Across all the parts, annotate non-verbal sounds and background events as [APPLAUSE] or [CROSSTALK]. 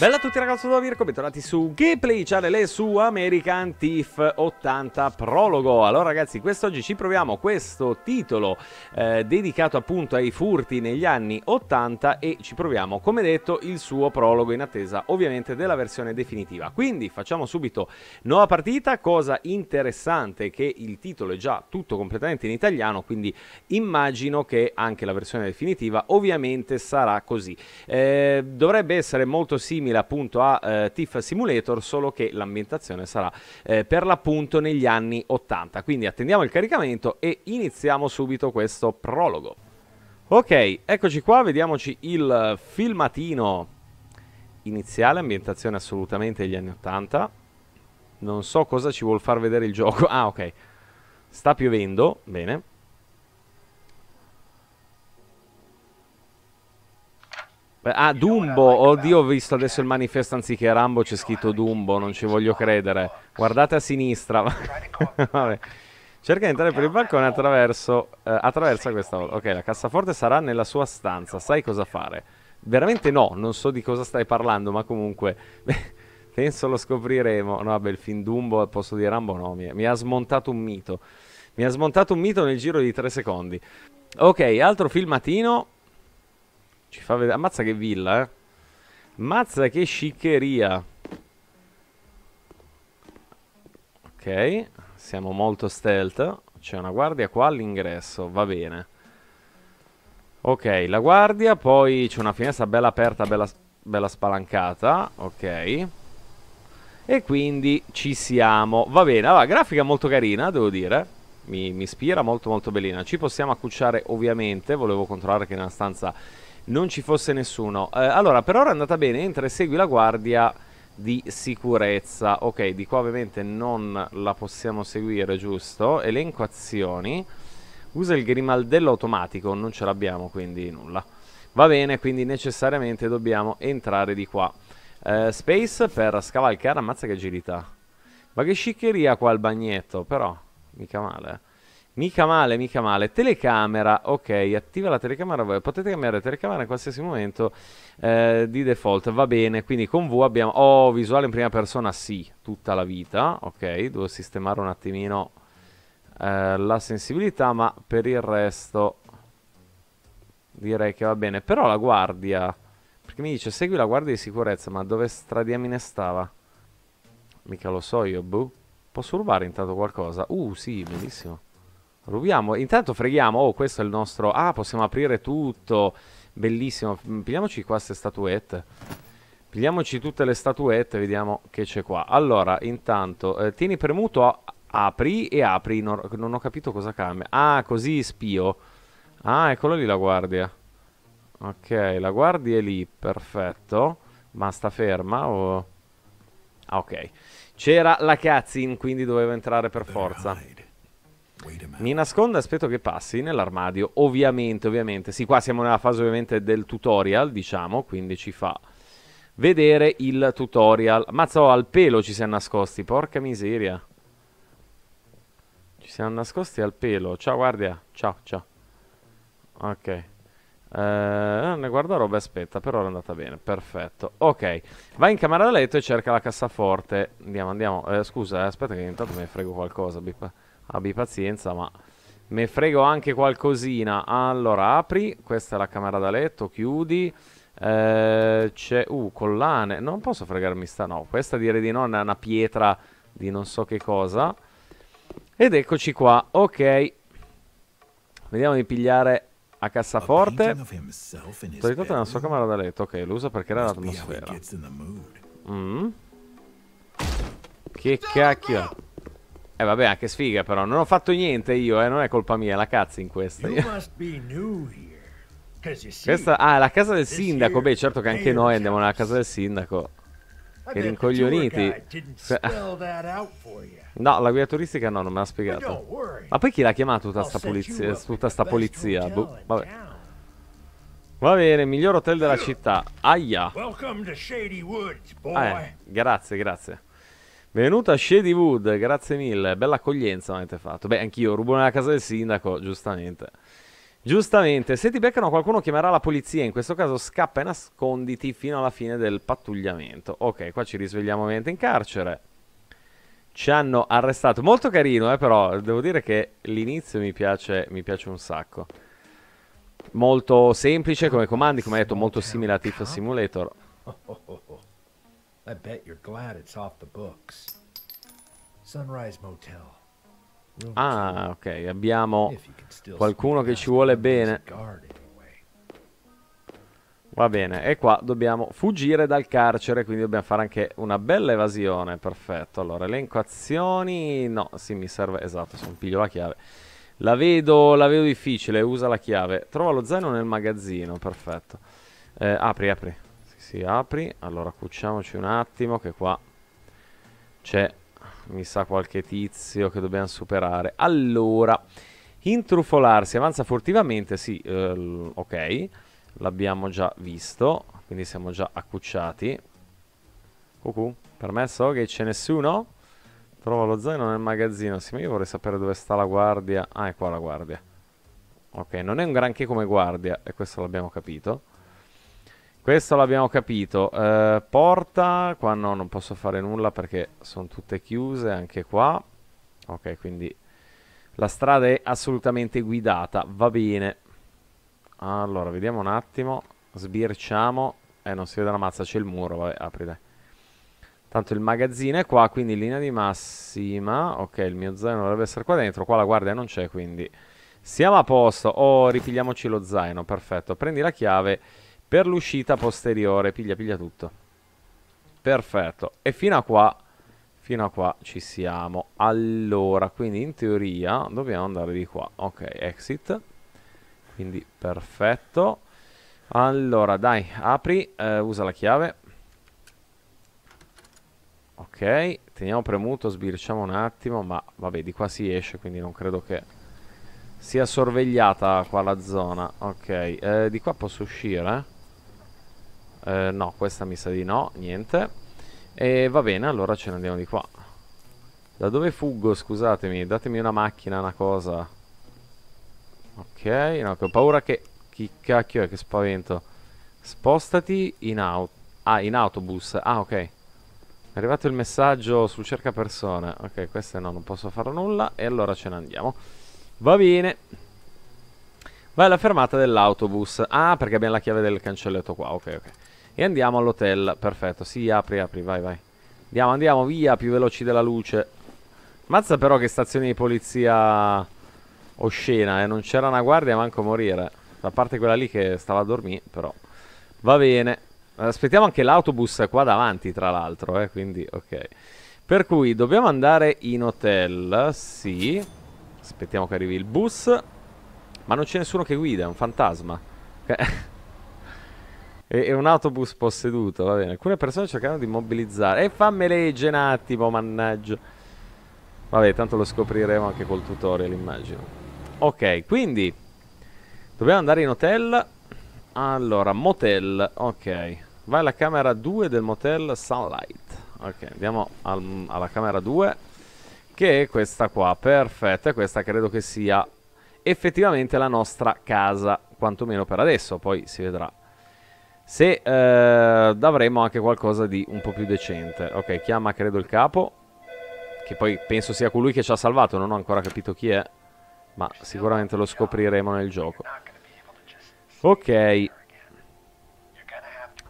Bella a tutti ragazzi da Virco, bentornati su Gameplay Channel e su American Thief 80 Prologo Allora ragazzi, quest'oggi ci proviamo questo titolo eh, dedicato appunto ai furti negli anni 80 e ci proviamo, come detto, il suo prologo in attesa ovviamente della versione definitiva Quindi facciamo subito nuova partita, cosa interessante che il titolo è già tutto completamente in italiano Quindi immagino che anche la versione definitiva ovviamente sarà così eh, Dovrebbe essere molto simile simile appunto a eh, Tiff Simulator, solo che l'ambientazione sarà eh, per l'appunto negli anni 80. Quindi attendiamo il caricamento e iniziamo subito questo prologo. Ok, eccoci qua, vediamoci il filmatino iniziale, ambientazione assolutamente degli anni 80. Non so cosa ci vuol far vedere il gioco. [LAUGHS] Ah, ok. Sta piovendo, bene. Ah, Dumbo, oddio, ho visto adesso il manifesto anziché Rambo c'è scritto Dumbo, non ci voglio credere. Guardate a sinistra. [LAUGHS] Vabbè. Cerca di entrare per il balcone attraverso eh, attraversa questa volta. Ok, la cassaforte sarà nella sua stanza, sai cosa fare? Veramente no, non so di cosa stai parlando, ma comunque [LAUGHS] penso lo scopriremo. No, vabbè, il film Dumbo al posto di Rambo no, mi, mi ha smontato un mito. Mi ha smontato un mito nel giro di tre secondi. Ok, altro filmatino ci fa vedere. Ammazza che villa, eh. Ammazza che sciccheria. Ok. Siamo molto stealth. C'è una guardia qua all'ingresso. Va bene. Ok, la guardia. Poi c'è una finestra bella aperta, bella, bella spalancata. Ok. E quindi ci siamo. Va bene. Allora, grafica molto carina, devo dire. Mi, mi, ispira, molto molto bellina. Ci possiamo accucciare ovviamente, volevo controllare che nella stanza non ci fosse nessuno. Eh, allora, per ora è andata bene, entra e segui la guardia di sicurezza. Ok, di qua ovviamente non la possiamo seguire, giusto? Elenco azioni. Usa il grimaldello automatico, non ce l'abbiamo, quindi nulla. Va bene, quindi necessariamente dobbiamo entrare di qua. Eh, space per scavalcare, ammazza che agilità. Ma che sciccheria qua il bagnetto, però. Mica male, eh. Mica male, mica male. Telecamera, ok, attiva la telecamera voi. Potete cambiare telecamera in qualsiasi momento eh, di default, va bene. Quindi con V abbiamo... Oh, visuale in prima persona, sì, tutta la vita. Ok, devo sistemare un attimino eh, la sensibilità, ma per il resto direi che va bene. Però la guardia... Perché mi dice, segui la guardia di sicurezza, ma dove stradiamine stava? Mica lo so io, boh. Posso rubare intanto qualcosa? Uh, sì, benissimo. Rubiamo, intanto freghiamo, oh questo è il nostro... Ah, possiamo aprire tutto, bellissimo. Mm, pigliamoci qua queste statuette. Pigliamoci tutte le statuette, vediamo che c'è qua. Allora, intanto, eh, tieni premuto, apri e apri, non, non ho capito cosa cambia. Ah, così spio. Ah, eccolo lì la guardia. Ok, la guardia è lì, perfetto. Ma sta ferma o... Ah, ok. C'era la Katzin, quindi dovevo entrare per forza. Mi nascondo e aspetto che passi nell'armadio. Ovviamente, ovviamente. Sì, qua siamo nella fase ovviamente del tutorial, diciamo, quindi ci fa vedere il tutorial. Mazzo, al pelo ci siamo nascosti, porca miseria. Ci siamo nascosti al pelo. Ciao, guardia. Ciao, ciao. Ok. Eh, ne guarda roba aspetta, per ora è andata bene, perfetto. Ok, vai in camera da letto e cerca la cassaforte. Andiamo, andiamo. Eh, scusa, eh, aspetta che intanto mi frego qualcosa, bip abbi pazienza, ma me frego anche qualcosina. Allora, apri, questa è la camera da letto, chiudi. Eh, c'è, uh, collane. Non posso fregarmi sta, no. Questa direi di no, è una pietra di non so che cosa. Ed eccoci qua, ok. Vediamo di pigliare a cassaforte. Toglietto nella sua camera da letto, ok, lo uso perché era l'atmosfera. Mm. Che cacchio. Eh vabbè, anche ah, sfiga però. Non ho fatto niente io, eh. Non è colpa mia, la cazzo in questa. questa... Ah, la casa del sindaco. Beh, certo che anche noi andiamo nella casa del sindaco. Che rincoglioniti. No, la guida turistica no, non me l'ha spiegato. Ma poi chi l'ha chiamata tutta sta polizia? Tutta sta polizia? Boh, vabbè. Va bene, miglior hotel della città. Aia. Ah, eh, grazie, grazie. Benvenuta Shady Wood, grazie mille, bella accoglienza avete fatto. Beh, anch'io, rubo nella casa del sindaco, giustamente. Giustamente, se ti beccano qualcuno chiamerà la polizia, in questo caso scappa e nasconditi fino alla fine del pattugliamento. Ok, qua ci risvegliamo ovviamente in carcere. Ci hanno arrestato, molto carino eh, però, devo dire che l'inizio mi piace, mi piace un sacco. Molto semplice come comandi, come hai detto, molto simile a Tiff Simulator. Oh, [LAUGHS] oh, i bet you're glad it's off the books. Sunrise Motel. ah, ok, abbiamo qualcuno che ci vuole bene. Va bene, e qua dobbiamo fuggire dal carcere, quindi dobbiamo fare anche una bella evasione, perfetto. Allora, elenco azioni, no, sì, mi serve, esatto, se non piglio la chiave. La vedo, la vedo difficile, usa la chiave. Trova lo zaino nel magazzino, perfetto. Eh, apri, apri si apri allora cucciamoci un attimo che qua c'è mi sa qualche tizio che dobbiamo superare allora intrufolarsi avanza furtivamente sì eh, ok l'abbiamo già visto quindi siamo già accucciati cucù permesso che c'è nessuno trova lo zaino nel magazzino sì ma io vorrei sapere dove sta la guardia ah è qua la guardia ok non è un granché come guardia e questo l'abbiamo capito questo l'abbiamo capito. Eh, porta, qua no, non posso fare nulla perché sono tutte chiuse anche qua. Ok, quindi la strada è assolutamente guidata, va bene. Allora, vediamo un attimo. Sbirciamo. Eh, non si vede la mazza, c'è il muro, vabbè, apri dai. Tanto il magazzino è qua, quindi in linea di massima. Ok, il mio zaino dovrebbe essere qua dentro. Qua la guardia non c'è, quindi siamo a posto. Oh, ripigliamoci lo zaino, perfetto. Prendi la chiave per l'uscita posteriore. Piglia, piglia tutto. Perfetto. E fino a qua, fino a qua ci siamo. Allora, quindi in teoria dobbiamo andare di qua. Ok, exit. Quindi perfetto. Allora, dai, apri, eh, usa la chiave. Ok, teniamo premuto, sbirciamo un attimo, ma vabbè, di qua si esce, quindi non credo che sia sorvegliata qua la zona. Ok, eh, di qua posso uscire? Eh, no, questa mi sa di no, niente. E va bene, allora ce ne andiamo di qua. Da dove fuggo, scusatemi? Datemi una macchina, una cosa. Ok, no, che ho paura che... Chi cacchio è, che spavento. Spostati in auto. Ah, in autobus. Ah, ok. È arrivato il messaggio sul cerca persone. Ok, queste no, non posso fare nulla. E allora ce ne andiamo. Va bene. Vai alla fermata dell'autobus. Ah, perché abbiamo la chiave del cancelletto qua. Ok, ok. E andiamo all'hotel, perfetto, si sì, apri, apri, vai, vai. Andiamo, andiamo, via, più veloci della luce. Mazza però che stazione di polizia oscena, eh. Non c'era una guardia, manco morire. A parte quella lì che stava a dormire, però. Va bene. Aspettiamo anche l'autobus qua davanti, tra l'altro, eh. Quindi, ok. Per cui, dobbiamo andare in hotel, sì. Aspettiamo che arrivi il bus. Ma non c'è nessuno che guida, è un fantasma. Ok. E, e, un autobus posseduto, va bene. Alcune persone cercano di mobilizzare. E fammi legge un attimo, mannaggia. Vabbè, tanto lo scopriremo anche col tutorial, immagino. Ok, quindi... Dobbiamo andare in hotel. Allora, motel. Ok. Vai alla camera 2 del motel Sunlight. Ok, andiamo al, alla camera 2. Che è questa qua. Perfetta. Questa credo che sia effettivamente la nostra casa. Quantomeno per adesso. Poi si vedrà se eh, avremo anche qualcosa di un po' più decente. Ok, chiama credo il capo. Che poi penso sia colui che ci ha salvato. Non ho ancora capito chi è. Ma sicuramente lo scopriremo nel gioco. Ok.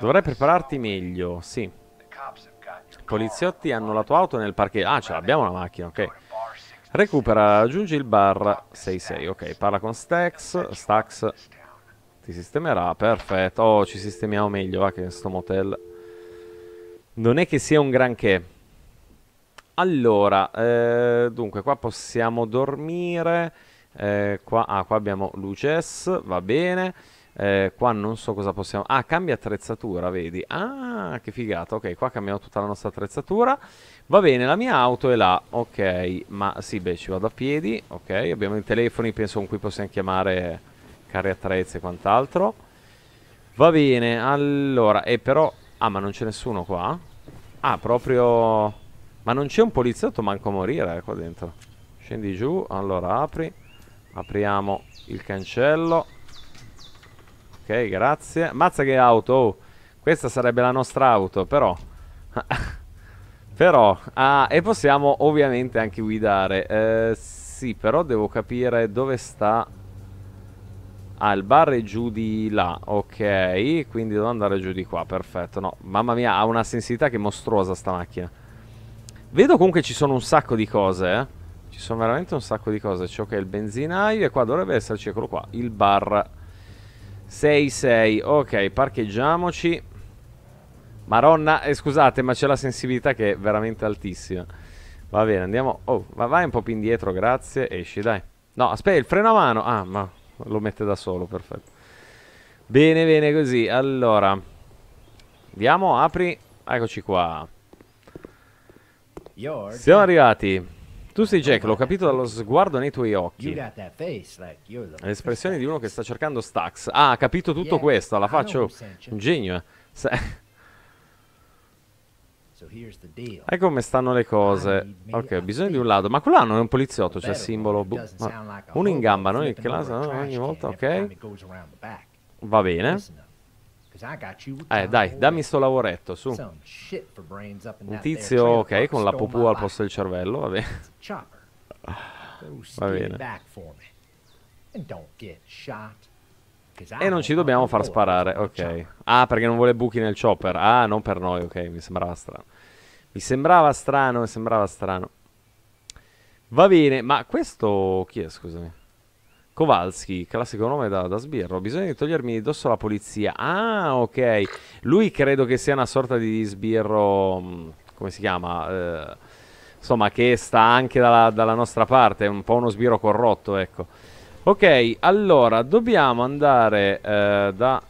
Dovrei prepararti meglio, sì. I poliziotti hanno la tua auto nel parcheggio. Ah, ce l'abbiamo la macchina, ok. Recupera, aggiungi il bar 66, ok. Parla con Stax. Stax ti sistemerà, perfetto. Oh, ci sistemiamo meglio, va, che in sto motel. Non è che sia un granché. Allora, eh, dunque, qua possiamo dormire. Eh, qua, ah, qua abbiamo luces, va bene. Eh, qua non so cosa possiamo... Ah, cambia attrezzatura, vedi. Ah, che figata. Ok, qua cambiamo tutta la nostra attrezzatura. Va bene, la mia auto è là. Ok, ma sì, beh, ci vado a piedi. Ok, abbiamo i telefoni, penso, con cui possiamo chiamare carri attrezzi e quant'altro. Va bene, allora, e però... Ah, ma non c'è nessuno qua? Ah, proprio... Ma non c'è un poliziotto manco a morire eh, qua dentro. Scendi giù, allora apri. Apriamo il cancello. Ok, grazie. Mazza che auto, oh. Questa sarebbe la nostra auto, però... [LAUGHS] però... Ah, e possiamo ovviamente anche guidare. Eh, sì, però devo capire dove sta Ah, il bar è giù di là, ok, quindi devo andare giù di qua, perfetto. No, mamma mia, ha una sensibilità che è mostruosa sta macchina. Vedo comunque ci sono un sacco di cose, eh. Ci sono veramente un sacco di cose. C'è ok il benzinaio e qua dovrebbe esserci, eccolo qua, il bar 66. Ok, parcheggiamoci. Maronna, eh, scusate, ma c'è la sensibilità che è veramente altissima. Va bene, andiamo... Oh, ma vai un po' più indietro, grazie. Esci, dai. No, aspetta, il freno a mano. Ah, ma lo mette da solo, perfetto. Bene, bene così. Allora, andiamo, apri. Eccoci qua. Siamo arrivati. Tu sei Jack, l'ho capito dallo sguardo nei tuoi occhi. L'espressione di uno che sta cercando Stax. Ah, ha capito tutto questo, la faccio. Un genio. Eh. Ecco come stanno le cose? Ok, ho bisogno di un lato. Ma quello non è un poliziotto, c'è cioè il simbolo. Bu- ma uno in gamba, in classe. No, ogni volta, ok? Va bene. Eh, dai, dammi sto lavoretto, su. Un tizio, ok, con la popù al posto del cervello, va bene. [LAUGHS] Va bene. E non ci dobbiamo far sparare, ok. Ah, perché non vuole buchi nel chopper. Ah, non per noi, ok, mi sembrava strano. Mi sembrava strano, mi sembrava strano. Va bene, ma questo chi è, scusami? Kowalski, classico nome da, da sbirro. Bisogna togliermi di dosso la polizia. Ah, ok. Lui credo che sia una sorta di sbirro... Mm, come si chiama? Eh, insomma, che sta anche dalla, dalla nostra parte. È un po' uno sbirro corrotto, ecco. Ok, allora, dobbiamo andare eh, da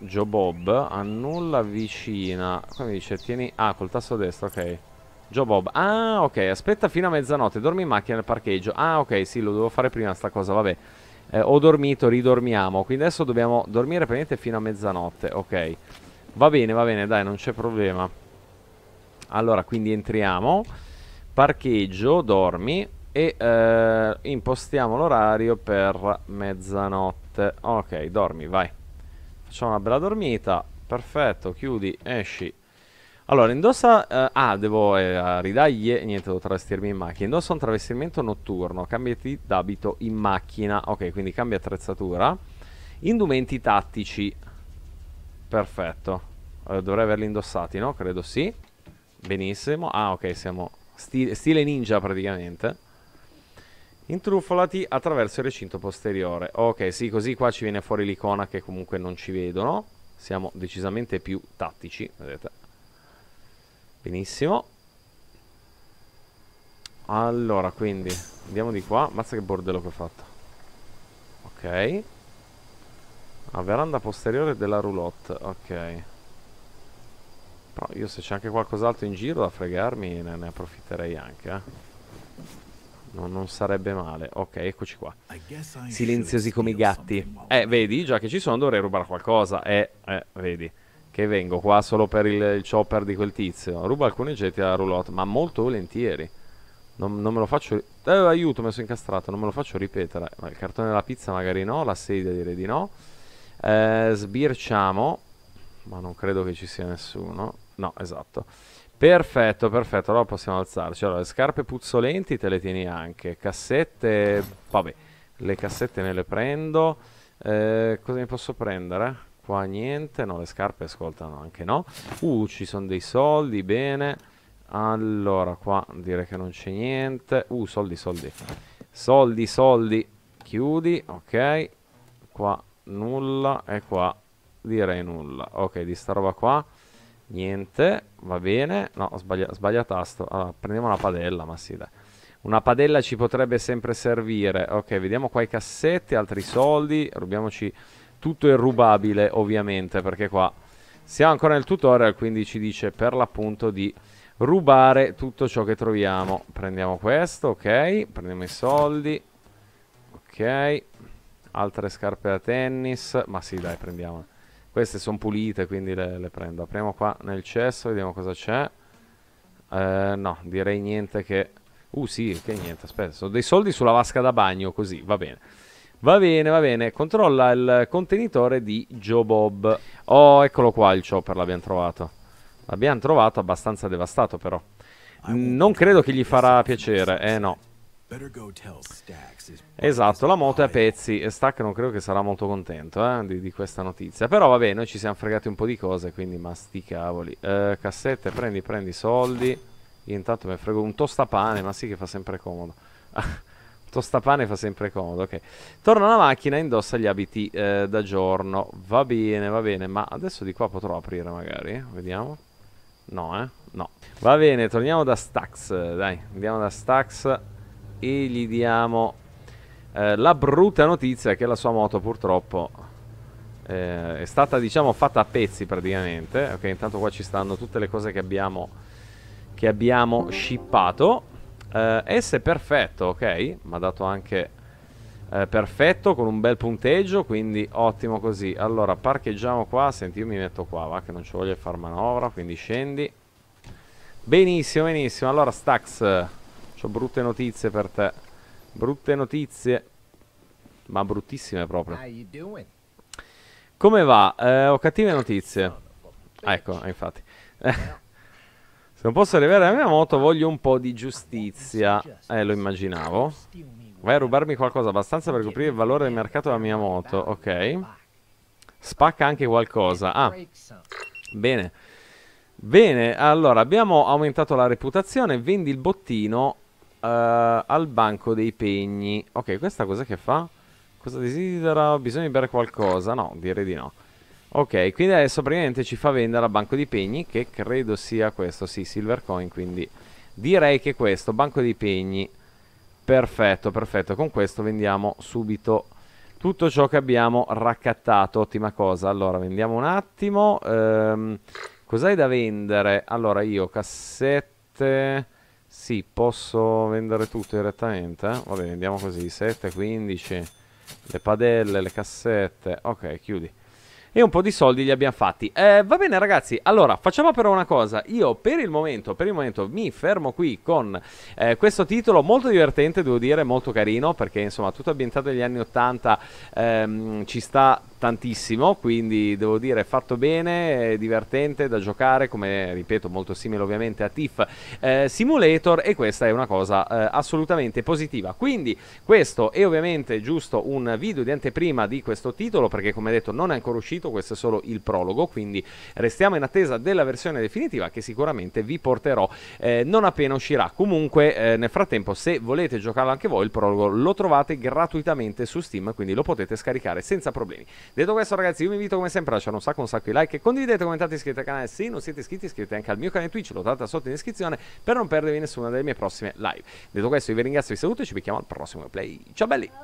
Joe Bob a nulla vicina. Come dice, tieni... Ah, col tasto destro, ok. Joe Bob. Ah, ok, aspetta fino a mezzanotte. Dormi in macchina nel parcheggio. Ah, ok, sì, lo devo fare prima sta cosa, vabbè. Eh, ho dormito, ridormiamo. Quindi adesso dobbiamo dormire praticamente fino a mezzanotte, ok. Va bene, va bene, dai, non c'è problema. Allora, quindi entriamo. Parcheggio, dormi e eh, impostiamo l'orario per mezzanotte. Ok, dormi, vai. Facciamo una bella dormita. Perfetto, chiudi, esci. Allora, indossa... Eh, ah, devo eh, ridargli... Niente, devo travestirmi in macchina. Indossa un travestimento notturno. Cambiati d'abito in macchina. Ok, quindi cambia attrezzatura. Indumenti tattici. Perfetto. Eh, dovrei averli indossati, no? Credo sì. Benissimo. Ah, ok, siamo... Sti stile ninja, praticamente. Intrufolati attraverso il recinto posteriore. Ok, sì, così qua ci viene fuori l'icona che comunque non ci vedono. Siamo decisamente più tattici, vedete. Benissimo. Allora, quindi, andiamo di qua. Mazza che bordello che ho fatto. Ok. La veranda posteriore della roulotte, ok. Però io se c'è anche qualcos'altro in giro da fregarmi ne, ne approfitterei anche, eh. No, non sarebbe male. Ok, eccoci qua. Silenziosi come i gatti. Eh, vedi, già che ci sono dovrei rubare qualcosa. Eh, eh, vedi. Che vengo qua solo per il, il chopper di quel tizio. Ruba alcuni oggetti alla roulotte, ma molto volentieri. Non, non me lo faccio... Eh, aiuto, mi sono incastrato, non me lo faccio ripetere. Ma il cartone della pizza magari no, la sedia direi di no. Eh, sbirciamo. Ma non credo che ci sia nessuno. No, esatto. Perfetto, perfetto, allora possiamo alzarci. Allora, le scarpe puzzolenti te le tieni anche. Cassette, vabbè, le cassette me le prendo. Eh, cosa mi posso prendere? Qua niente, no, le scarpe ascoltano anche no. Uh, ci sono dei soldi, bene. Allora, qua direi che non c'è niente. Uh, soldi, soldi. Soldi, soldi. Chiudi, ok. Qua nulla e qua direi nulla. Ok, di sta roba qua... Niente, va bene. No, sbaglia, sbaglia tasto. Allora, prendiamo una padella, ma sì, dai. Una padella ci potrebbe sempre servire. Ok, vediamo qua i cassetti, altri soldi. Rubiamoci tutto il rubabile, ovviamente, perché qua siamo ancora nel tutorial, quindi ci dice per l'appunto di rubare tutto ciò che troviamo. Prendiamo questo, ok. Prendiamo i soldi. Ok. Altre scarpe da tennis. Ma sì, dai, prendiamole. Queste sono pulite, quindi le, le, prendo. Apriamo qua nel cesso, vediamo cosa c'è. Eh, no, direi niente che... Uh sì, che niente, aspetta, sono dei soldi sulla vasca da bagno, così, va bene. Va bene, va bene, controlla il contenitore di Joe Bob. Oh, eccolo qua il chopper, l'abbiamo trovato. L'abbiamo trovato abbastanza devastato però. Ah, non credo che gli farà piacere, eh no. Esatto, la moto è a pezzi e Stack non credo che sarà molto contento eh, di, di, questa notizia. Però vabbè, noi ci siamo fregati un po' di cose, quindi ma sti cavoli. Eh, cassette, prendi, prendi soldi. Io intanto mi frego un tostapane, ma sì che fa sempre comodo. [LAUGHS] tostapane fa sempre comodo, ok. Torna alla macchina e indossa gli abiti eh, da giorno. Va bene, va bene, ma adesso di qua potrò aprire magari, eh? vediamo. No, eh? No. Va bene, torniamo da Stax, dai, andiamo da Stax e gli diamo eh, la brutta notizia che la sua moto purtroppo eh, è stata diciamo fatta a pezzi praticamente. Ok, intanto qua ci stanno tutte le cose che abbiamo, che abbiamo shippato. Eh, S perfetto, ok, mi ha dato anche eh, perfetto con un bel punteggio quindi ottimo così allora parcheggiamo qua senti io mi metto qua va che non ci voglio far manovra quindi scendi benissimo benissimo allora Stax ho brutte notizie per te. Brutte notizie. Ma bruttissime proprio. Come va? Eh, ho cattive notizie. ecco, infatti. [LAUGHS] Se non posso arrivare alla mia moto voglio un po' di giustizia. Eh, lo immaginavo. Vai a rubarmi qualcosa abbastanza per coprire il valore del mercato della mia moto. Ok. Spacca anche qualcosa. Ah. Bene. Bene, allora abbiamo aumentato la reputazione. Vendi il bottino eh, al banco dei pegni. Ok, questa cosa che fa? Cosa desidera? Bisogna bere qualcosa? No, direi di no. Ok, quindi adesso praticamente ci fa vendere al banco dei pegni, che credo sia questo, sì, silver coin, quindi direi che questo, banco dei pegni. Perfetto, perfetto, con questo vendiamo subito tutto ciò che abbiamo raccattato, ottima cosa. Allora, vendiamo un attimo. Ehm, cos'hai da vendere? Allora, io cassette sì, posso vendere tutto direttamente. Eh? Va bene, andiamo così. 7, 15, le padelle, le cassette. Ok, chiudi. E un po' di soldi li abbiamo fatti. Eh, va bene ragazzi, allora facciamo però una cosa. Io per il momento, per il momento mi fermo qui con eh, questo titolo molto divertente, devo dire, molto carino, perché insomma tutto ambientato negli anni 80 ehm, ci sta tantissimo, quindi devo dire fatto bene, divertente da giocare, come ripeto molto simile ovviamente a TIFF eh, Simulator e questa è una cosa eh, assolutamente positiva. Quindi questo è ovviamente giusto un video di anteprima di questo titolo perché come detto non è ancora uscito, questo è solo il prologo, quindi restiamo in attesa della versione definitiva che sicuramente vi porterò eh, non appena uscirà. Comunque eh, nel frattempo se volete giocarlo anche voi il prologo lo trovate gratuitamente su Steam, quindi lo potete scaricare senza problemi. Detto questo ragazzi io vi invito come sempre a lasciare un sacco un sacco di like, condividete, commentate, iscrivete al canale se non siete iscritti, iscrivetevi anche al mio canale Twitch, lo trovate sotto in descrizione per non perdervi nessuna delle mie prossime live. Detto questo io vi ringrazio, vi saluto e ci becchiamo al prossimo play. Ciao belli!